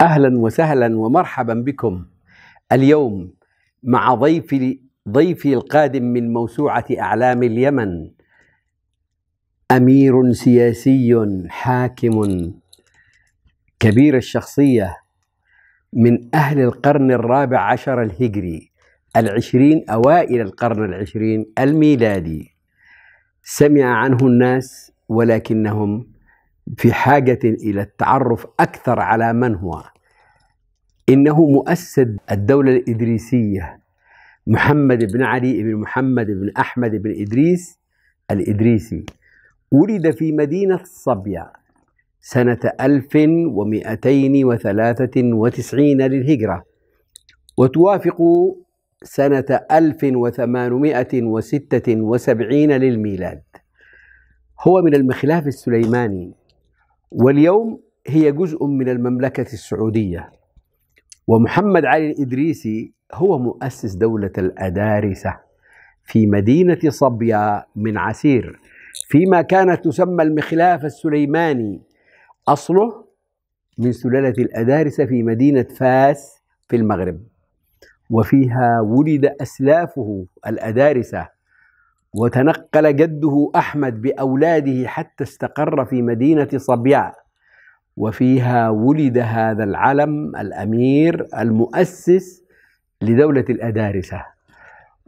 اهلا وسهلا ومرحبا بكم اليوم مع ضيفي ضيفي القادم من موسوعه اعلام اليمن امير سياسي حاكم كبير الشخصيه من اهل القرن الرابع عشر الهجري العشرين اوائل القرن العشرين الميلادي سمع عنه الناس ولكنهم في حاجة إلى التعرف أكثر على من هو إنه مؤسس الدولة الإدريسية محمد بن علي بن محمد بن أحمد بن إدريس الإدريسي ولد في مدينة صبية سنة 1293 للهجرة وتوافق سنة 1876 للميلاد هو من المخلاف السليماني واليوم هي جزء من المملكة السعودية ومحمد علي الإدريسي هو مؤسس دولة الأدارسة في مدينة صبيا من عسير فيما كانت تسمى المخلاف السليماني أصله من سلالة الأدارسة في مدينة فاس في المغرب وفيها ولد أسلافه الأدارسة وتنقل جده أحمد بأولاده حتى استقر في مدينة صبيع وفيها ولد هذا العلم الأمير المؤسس لدولة الأدارسة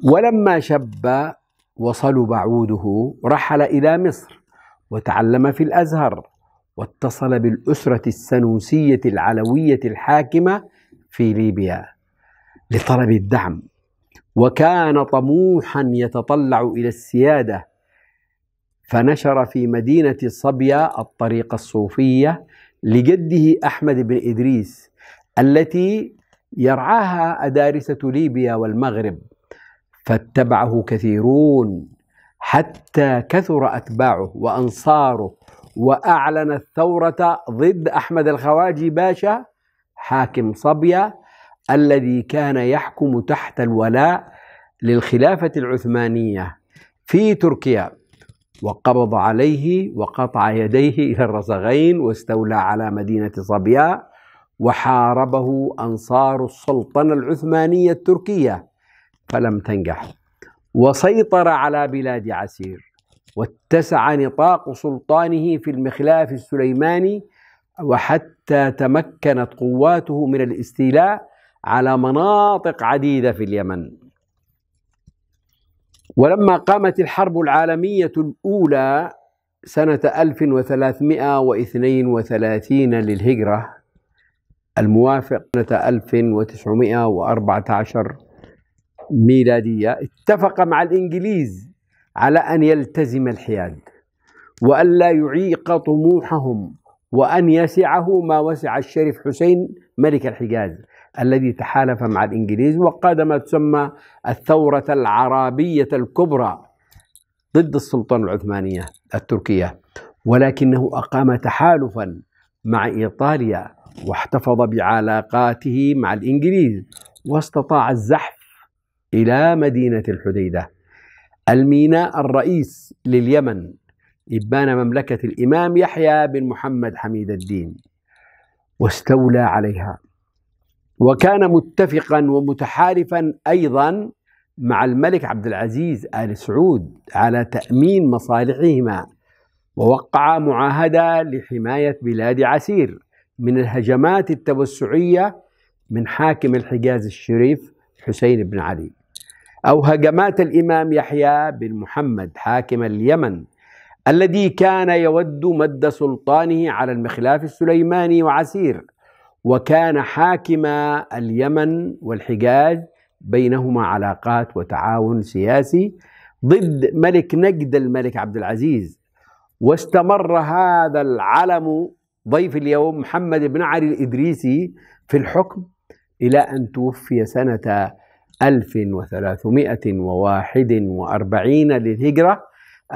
ولما شب وصلب عوده رحل إلى مصر وتعلم في الأزهر واتصل بالأسرة السنوسية العلوية الحاكمة في ليبيا لطلب الدعم وكان طموحا يتطلع الى السياده فنشر في مدينه صبيا الطريقه الصوفيه لجده احمد بن ادريس التي يرعاها ادارسه ليبيا والمغرب فاتبعه كثيرون حتى كثر اتباعه وانصاره واعلن الثوره ضد احمد الخواجي باشا حاكم صبيا الذي كان يحكم تحت الولاء للخلافة العثمانية في تركيا وقبض عليه وقطع يديه إلى الرزغين واستولى على مدينة صبياء وحاربه أنصار السلطنة العثمانية التركية فلم تنجح وسيطر على بلاد عسير واتسع نطاق سلطانه في المخلاف السليماني وحتى تمكنت قواته من الاستيلاء على مناطق عديدة في اليمن ولما قامت الحرب العالمية الأولى سنة 1332 للهجرة الموافق سنة 1914 ميلادية اتفق مع الإنجليز على أن يلتزم الحياد وألا يعيق طموحهم وأن يسعه ما وسع الشريف حسين ملك الحجاز الذي تحالف مع الإنجليز وقاد ما تسمى الثورة العربية الكبرى ضد السلطنة العثمانية التركية ولكنه أقام تحالفا مع إيطاليا واحتفظ بعلاقاته مع الإنجليز واستطاع الزحف إلى مدينة الحديدة الميناء الرئيس لليمن إبان مملكة الإمام يحيى بن محمد حميد الدين واستولى عليها وكان متفقا ومتحالفا أيضا مع الملك عبد العزيز آل سعود على تأمين مصالحهما ووقع معاهدة لحماية بلاد عسير من الهجمات التوسعية من حاكم الحجاز الشريف حسين بن علي أو هجمات الإمام يحيى بن محمد حاكم اليمن الذي كان يود مد سلطانه على المخلاف السليماني وعسير وكان حاكم اليمن والحجاز بينهما علاقات وتعاون سياسي ضد ملك نجد الملك عبد العزيز واستمر هذا العلم ضيف اليوم محمد بن علي الإدريسي في الحكم إلى أن توفي سنة 1341 للهجرة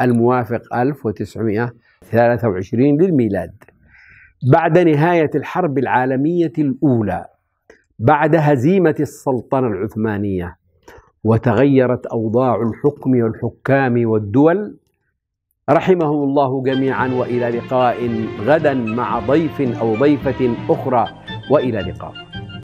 الموافق 1923 للميلاد بعد نهاية الحرب العالمية الأولى بعد هزيمة السلطنة العثمانية وتغيرت أوضاع الحكم والحكام والدول رحمهم الله جميعا والى لقاء غدا مع ضيف او ضيفه اخرى والى لقاء